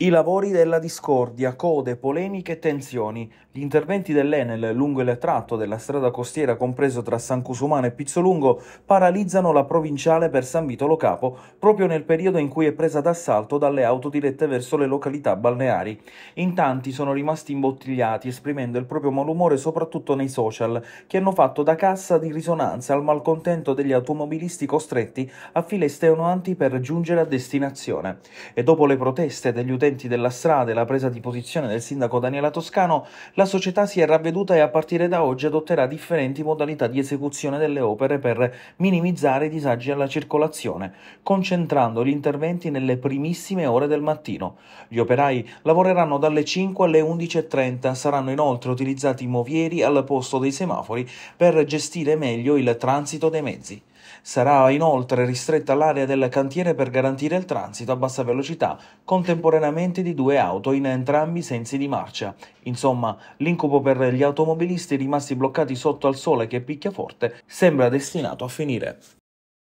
I lavori della discordia, code, polemiche e tensioni. Gli interventi dell'Enel lungo il tratto della strada costiera compreso tra San Cusumano e Pizzolungo paralizzano la provinciale per San Vitolo Capo proprio nel periodo in cui è presa d'assalto dalle auto dirette verso le località balneari. In tanti sono rimasti imbottigliati esprimendo il proprio malumore soprattutto nei social che hanno fatto da cassa di risonanza al malcontento degli automobilisti costretti a file steonanti per giungere a destinazione. E dopo le proteste degli utenti utenti della strada e la presa di posizione del sindaco Daniela Toscano, la società si è ravveduta e a partire da oggi adotterà differenti modalità di esecuzione delle opere per minimizzare i disagi alla circolazione, concentrando gli interventi nelle primissime ore del mattino. Gli operai lavoreranno dalle 5 alle 11.30, saranno inoltre utilizzati i movieri al posto dei semafori per gestire meglio il transito dei mezzi. Sarà inoltre ristretta l'area del cantiere per garantire il transito a bassa velocità contemporaneamente di due auto in entrambi i sensi di marcia. Insomma, l'incubo per gli automobilisti rimasti bloccati sotto al sole che picchia forte sembra destinato a finire.